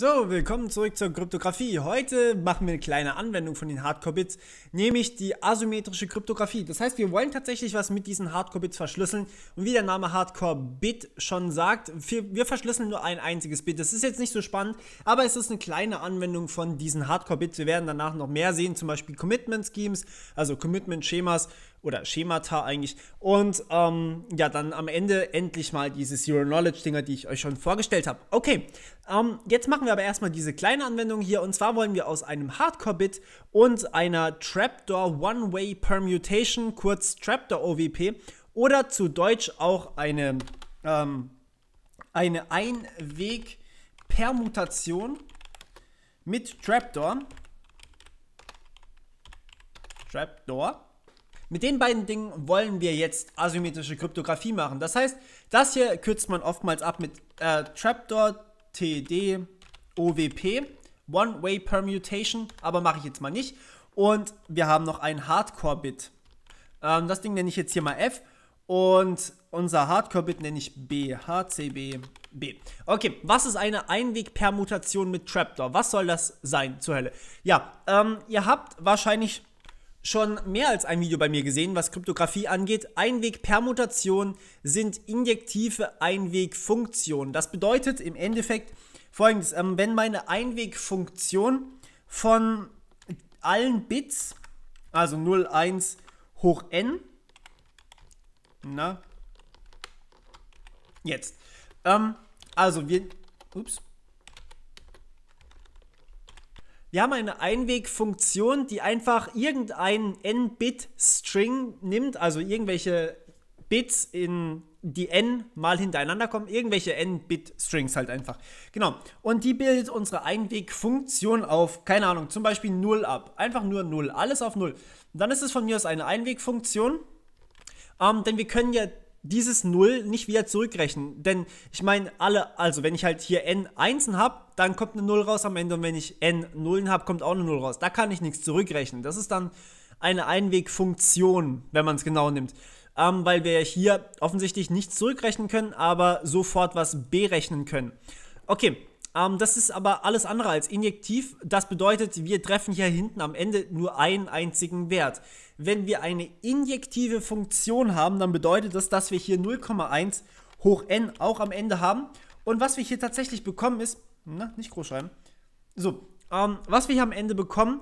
So, willkommen zurück zur Kryptographie. Heute machen wir eine kleine Anwendung von den Hardcore-Bits, nämlich die asymmetrische Kryptographie. Das heißt, wir wollen tatsächlich was mit diesen Hardcore-Bits verschlüsseln. Und wie der Name Hardcore-Bit schon sagt, wir verschlüsseln nur ein einziges Bit. Das ist jetzt nicht so spannend, aber es ist eine kleine Anwendung von diesen Hardcore-Bits. Wir werden danach noch mehr sehen, zum Beispiel Commitment-Schemes, also Commitment-Schemas oder Schemata eigentlich. Und ähm, ja, dann am Ende endlich mal diese Zero-Knowledge-Dinger, die ich euch schon vorgestellt habe. Okay, ähm, jetzt machen wir wir aber erstmal diese kleine Anwendung hier und zwar wollen wir aus einem Hardcore-Bit und einer Trapdoor One-Way Permutation, kurz Trapdoor OVP, oder zu Deutsch auch eine, ähm, eine Einweg-Permutation mit Trapdoor. Trapdoor. Mit den beiden Dingen wollen wir jetzt asymmetrische Kryptographie machen. Das heißt, das hier kürzt man oftmals ab mit äh, Trapdoor TD OWP, One-Way Permutation, aber mache ich jetzt mal nicht. Und wir haben noch ein Hardcore-Bit. Ähm, das Ding nenne ich jetzt hier mal F und unser Hardcore-Bit nenne ich B, HCB, B. Okay, was ist eine Einweg-Permutation mit Trapdoor? Was soll das sein zur Hölle? Ja, ähm, ihr habt wahrscheinlich schon mehr als ein Video bei mir gesehen, was Kryptographie angeht. Einweg-Permutationen sind injektive Einwegfunktionen. Das bedeutet im Endeffekt, folgendes, ähm, wenn meine Einwegfunktion von allen Bits, also 0, 1 hoch n, na, jetzt, ähm, also wir, ups, wir haben eine Einwegfunktion, die einfach irgendeinen n-Bit-String nimmt, also irgendwelche Bits in die n mal hintereinander kommen, irgendwelche n-Bit-Strings halt einfach. Genau. Und die bildet unsere Einwegfunktion auf, keine Ahnung, zum Beispiel 0 ab. Einfach nur 0, alles auf 0. dann ist es von mir aus eine Einwegfunktion, ähm, denn wir können ja dieses 0 nicht wieder zurückrechnen. Denn ich meine, alle, also wenn ich halt hier n Einsen habe, dann kommt eine 0 raus am Ende und wenn ich n Nullen habe, kommt auch eine 0 raus. Da kann ich nichts zurückrechnen. Das ist dann eine Einwegfunktion, wenn man es genau nimmt ähm, weil wir hier offensichtlich nichts zurückrechnen können, aber sofort was berechnen können. Okay, ähm, das ist aber alles andere als injektiv. Das bedeutet, wir treffen hier hinten am Ende nur einen einzigen Wert. Wenn wir eine injektive Funktion haben, dann bedeutet das, dass wir hier 0,1 hoch n auch am Ende haben. Und was wir hier tatsächlich bekommen ist, na, nicht groß schreiben. So, ähm, was wir hier am Ende bekommen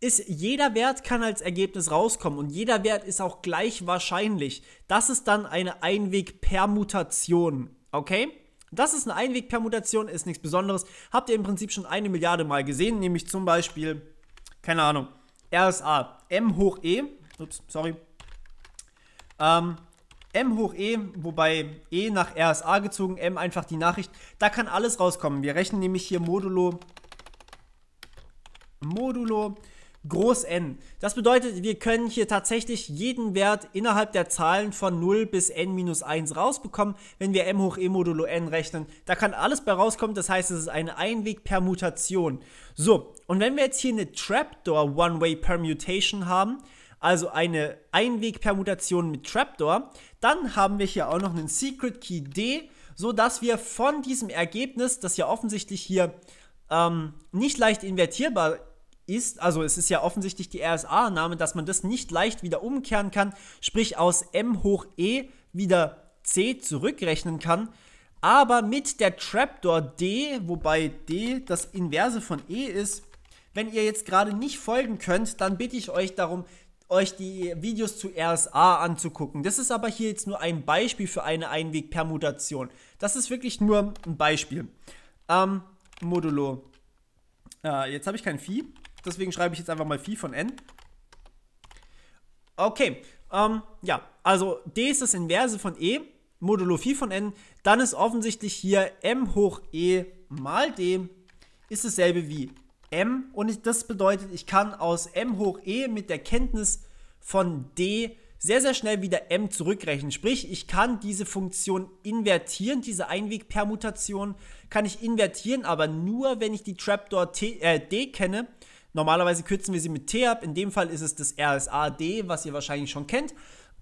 ist jeder Wert kann als Ergebnis rauskommen und jeder Wert ist auch gleich wahrscheinlich. Das ist dann eine Einwegpermutation, okay? Das ist eine Einwegpermutation, ist nichts Besonderes. Habt ihr im Prinzip schon eine Milliarde Mal gesehen, nämlich zum Beispiel, keine Ahnung, RSA, M hoch E, ups, sorry, ähm, M hoch E, wobei E nach RSA gezogen, M einfach die Nachricht, da kann alles rauskommen. Wir rechnen nämlich hier modulo, modulo groß n. Das bedeutet, wir können hier tatsächlich jeden Wert innerhalb der Zahlen von 0 bis n minus 1 rausbekommen, wenn wir m hoch e modulo n rechnen. Da kann alles bei rauskommen, das heißt, es ist eine Einwegpermutation. So, und wenn wir jetzt hier eine Trapdoor One-Way Permutation haben, also eine Einwegpermutation mit Trapdoor, dann haben wir hier auch noch einen Secret Key D, sodass wir von diesem Ergebnis, das ja offensichtlich hier ähm, nicht leicht invertierbar ist, ist, also es ist ja offensichtlich die RSA-Annahme, dass man das nicht leicht wieder umkehren kann, sprich aus m hoch e wieder c zurückrechnen kann, aber mit der Trapdoor d, wobei d das Inverse von e ist, wenn ihr jetzt gerade nicht folgen könnt, dann bitte ich euch darum, euch die Videos zu RSA anzugucken. Das ist aber hier jetzt nur ein Beispiel für eine Einwegpermutation. Das ist wirklich nur ein Beispiel. Ähm, modulo. Äh, jetzt habe ich kein Vieh. Deswegen schreibe ich jetzt einfach mal Phi von n. Okay, ähm, ja, also d ist das Inverse von e, modulo Phi von n. Dann ist offensichtlich hier m hoch e mal d ist dasselbe wie m. Und das bedeutet, ich kann aus m hoch e mit der Kenntnis von d sehr, sehr schnell wieder m zurückrechnen. Sprich, ich kann diese Funktion invertieren, diese Einwegpermutation kann ich invertieren, aber nur, wenn ich die Trapdoor t, äh, d kenne Normalerweise kürzen wir sie mit T ab. In dem Fall ist es das RSAD, was ihr wahrscheinlich schon kennt.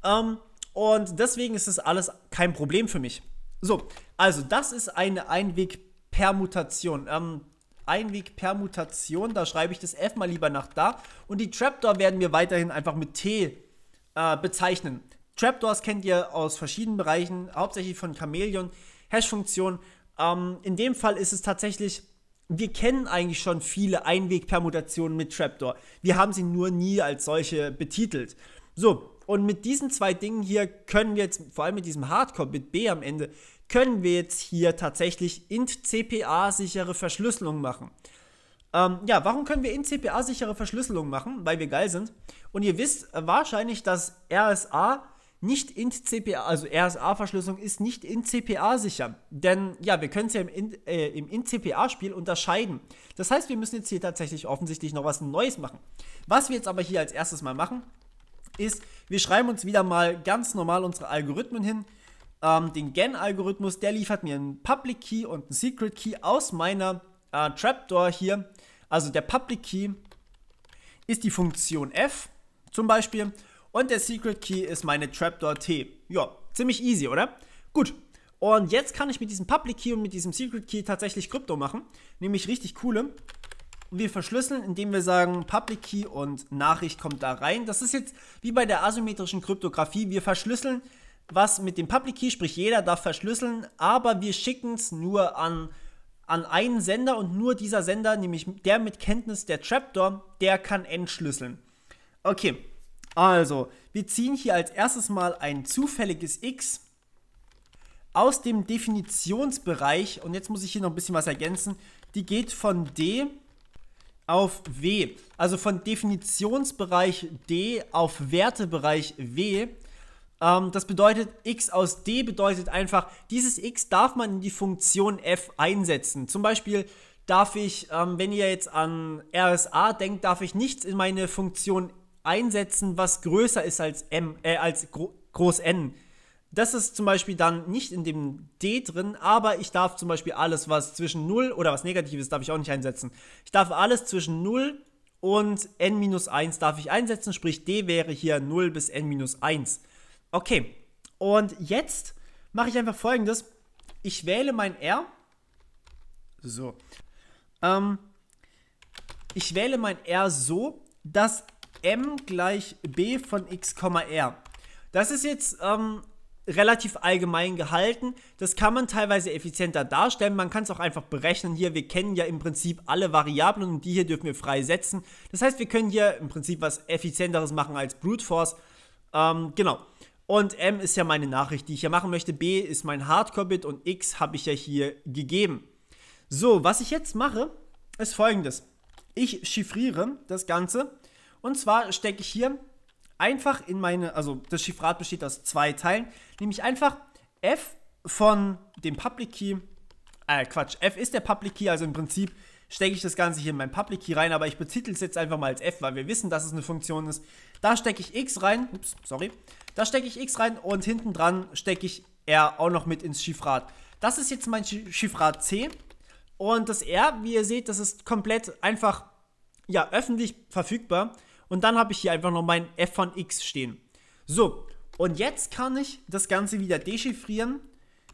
Ähm, und deswegen ist das alles kein Problem für mich. So, also das ist eine Einwegpermutation. Ähm, Einwegpermutation, da schreibe ich das F mal lieber nach da. Und die Trapdoor werden wir weiterhin einfach mit T äh, bezeichnen. Trapdoors kennt ihr aus verschiedenen Bereichen, hauptsächlich von Chameleon, Hash-Funktionen. Ähm, in dem Fall ist es tatsächlich wir kennen eigentlich schon viele Einwegpermutationen mit Trapdoor. Wir haben sie nur nie als solche betitelt. So, und mit diesen zwei Dingen hier können wir jetzt, vor allem mit diesem hardcore mit B am Ende, können wir jetzt hier tatsächlich int-CPA-sichere Verschlüsselung machen. Ähm, ja, warum können wir int-CPA-sichere Verschlüsselung machen? Weil wir geil sind. Und ihr wisst wahrscheinlich, dass RSA nicht in CPA, also RSA-Verschlüsselung ist nicht in CPA sicher. Denn ja, wir können es ja im, in, äh, im in CPA-Spiel unterscheiden. Das heißt, wir müssen jetzt hier tatsächlich offensichtlich noch was Neues machen. Was wir jetzt aber hier als erstes mal machen, ist, wir schreiben uns wieder mal ganz normal unsere Algorithmen hin. Ähm, den gan algorithmus der liefert mir einen Public Key und einen Secret Key aus meiner äh, Trapdoor hier. Also der Public Key ist die Funktion f zum Beispiel und der Secret Key ist meine Trapdoor T. Ja, ziemlich easy, oder? Gut. Und jetzt kann ich mit diesem Public Key und mit diesem Secret Key tatsächlich Krypto machen. Nämlich richtig coole. Wir verschlüsseln, indem wir sagen, Public Key und Nachricht kommt da rein. Das ist jetzt wie bei der asymmetrischen Kryptographie. Wir verschlüsseln was mit dem Public Key, sprich jeder darf verschlüsseln, aber wir schicken es nur an, an einen Sender und nur dieser Sender, nämlich der mit Kenntnis der Trapdoor, der kann entschlüsseln. Okay, also, wir ziehen hier als erstes mal ein zufälliges x aus dem Definitionsbereich. Und jetzt muss ich hier noch ein bisschen was ergänzen. Die geht von d auf w. Also von Definitionsbereich d auf Wertebereich w. Ähm, das bedeutet, x aus d bedeutet einfach, dieses x darf man in die Funktion f einsetzen. Zum Beispiel darf ich, ähm, wenn ihr jetzt an RSA denkt, darf ich nichts in meine Funktion f einsetzen, was größer ist als M, äh, als Gro groß N. Das ist zum Beispiel dann nicht in dem D drin, aber ich darf zum Beispiel alles, was zwischen 0 oder was negativ ist, darf ich auch nicht einsetzen. Ich darf alles zwischen 0 und n 1 darf ich einsetzen, sprich d wäre hier 0 bis n 1. Okay, und jetzt mache ich einfach folgendes. Ich wähle mein R. So. Ähm, ich wähle mein R so, dass m gleich b von x, r. Das ist jetzt ähm, relativ allgemein gehalten. Das kann man teilweise effizienter darstellen. Man kann es auch einfach berechnen. Hier, wir kennen ja im Prinzip alle Variablen und die hier dürfen wir frei setzen. Das heißt, wir können hier im Prinzip was effizienteres machen als Brute Force. Ähm, genau. Und M ist ja meine Nachricht, die ich hier machen möchte. B ist mein Hardcore-Bit und X habe ich ja hier gegeben. So, was ich jetzt mache, ist folgendes. Ich chiffriere das Ganze und zwar stecke ich hier einfach in meine, also das Chiffrat besteht aus zwei Teilen, nämlich einfach f von dem Public Key, äh Quatsch, f ist der Public Key, also im Prinzip stecke ich das Ganze hier in mein Public Key rein, aber ich betitel es jetzt einfach mal als f, weil wir wissen, dass es eine Funktion ist. Da stecke ich x rein, ups, sorry, da stecke ich x rein und hinten dran stecke ich r auch noch mit ins Chiffrat. Das ist jetzt mein Chiffrat C und das r, wie ihr seht, das ist komplett einfach, ja, öffentlich verfügbar. Und dann habe ich hier einfach noch mein f von x stehen. So, und jetzt kann ich das Ganze wieder dechiffrieren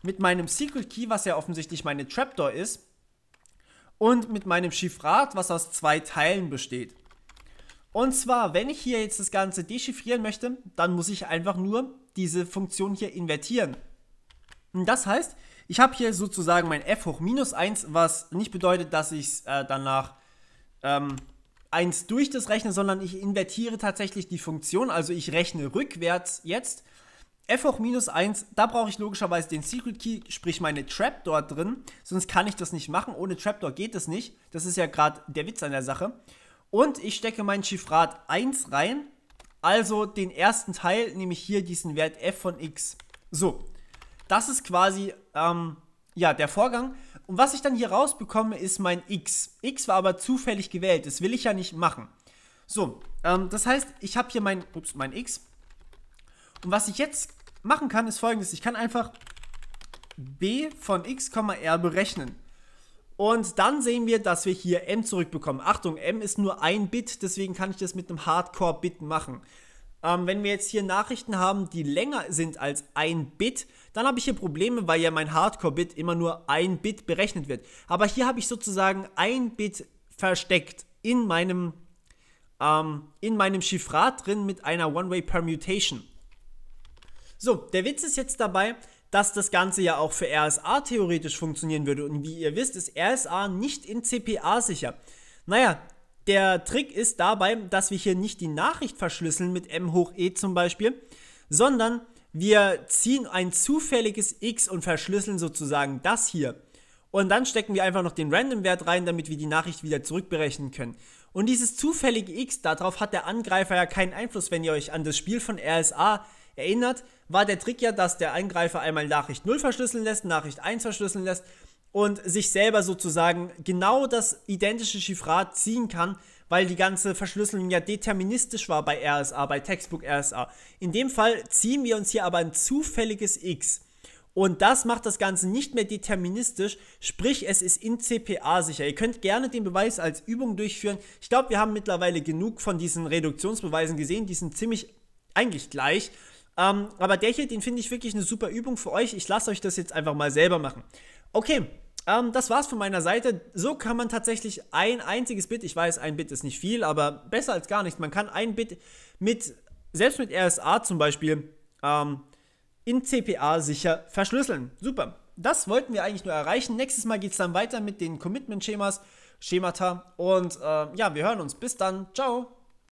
mit meinem Secret Key, was ja offensichtlich meine Trapdoor ist, und mit meinem Chiffrat, was aus zwei Teilen besteht. Und zwar, wenn ich hier jetzt das Ganze dechiffrieren möchte, dann muss ich einfach nur diese Funktion hier invertieren. Und das heißt, ich habe hier sozusagen mein f hoch minus 1, was nicht bedeutet, dass ich es äh, danach ähm, 1 durch das Rechnen, sondern ich invertiere tatsächlich die Funktion. Also ich rechne rückwärts jetzt f hoch minus 1, da brauche ich logischerweise den Secret Key, sprich meine Trapdoor drin, sonst kann ich das nicht machen. Ohne Trapdoor geht es nicht. Das ist ja gerade der Witz an der Sache. Und ich stecke mein Chiffrat 1 rein, also den ersten Teil, nämlich hier diesen Wert f von x. So, das ist quasi ähm, ja, der Vorgang. Und was ich dann hier rausbekomme, ist mein X. X war aber zufällig gewählt. Das will ich ja nicht machen. So, ähm, das heißt, ich habe hier mein, ups, mein X. Und was ich jetzt machen kann, ist folgendes. Ich kann einfach b von x, r berechnen. Und dann sehen wir, dass wir hier m zurückbekommen. Achtung, m ist nur ein Bit, deswegen kann ich das mit einem Hardcore-Bit machen. Ähm, wenn wir jetzt hier Nachrichten haben, die länger sind als ein Bit, dann habe ich hier Probleme, weil ja mein Hardcore-Bit immer nur ein Bit berechnet wird. Aber hier habe ich sozusagen ein Bit versteckt in meinem, ähm, in meinem Chiffrat drin mit einer One-Way-Permutation. So, der Witz ist jetzt dabei, dass das Ganze ja auch für RSA theoretisch funktionieren würde. Und wie ihr wisst, ist RSA nicht in CPA sicher. Naja, der Trick ist dabei, dass wir hier nicht die Nachricht verschlüsseln mit m hoch e zum Beispiel, sondern wir ziehen ein zufälliges x und verschlüsseln sozusagen das hier. Und dann stecken wir einfach noch den Random-Wert rein, damit wir die Nachricht wieder zurückberechnen können. Und dieses zufällige X, darauf hat der Angreifer ja keinen Einfluss. Wenn ihr euch an das Spiel von RSA erinnert, war der Trick ja, dass der Angreifer einmal Nachricht 0 verschlüsseln lässt, Nachricht 1 verschlüsseln lässt und sich selber sozusagen genau das identische Chiffrat ziehen kann, weil die ganze Verschlüsselung ja deterministisch war bei RSA, bei Textbook RSA. In dem Fall ziehen wir uns hier aber ein zufälliges X. Und das macht das Ganze nicht mehr deterministisch, sprich es ist in CPA sicher. Ihr könnt gerne den Beweis als Übung durchführen. Ich glaube, wir haben mittlerweile genug von diesen Reduktionsbeweisen gesehen. Die sind ziemlich eigentlich gleich. Ähm, aber der hier, den finde ich wirklich eine super Übung für euch. Ich lasse euch das jetzt einfach mal selber machen. Okay, ähm, das war's von meiner Seite. So kann man tatsächlich ein einziges Bit, ich weiß, ein Bit ist nicht viel, aber besser als gar nichts. Man kann ein Bit mit, selbst mit RSA zum Beispiel, ähm, in CPA sicher verschlüsseln. Super. Das wollten wir eigentlich nur erreichen. Nächstes Mal geht's dann weiter mit den Commitment-Schemas, Schemata. Und äh, ja, wir hören uns. Bis dann. Ciao.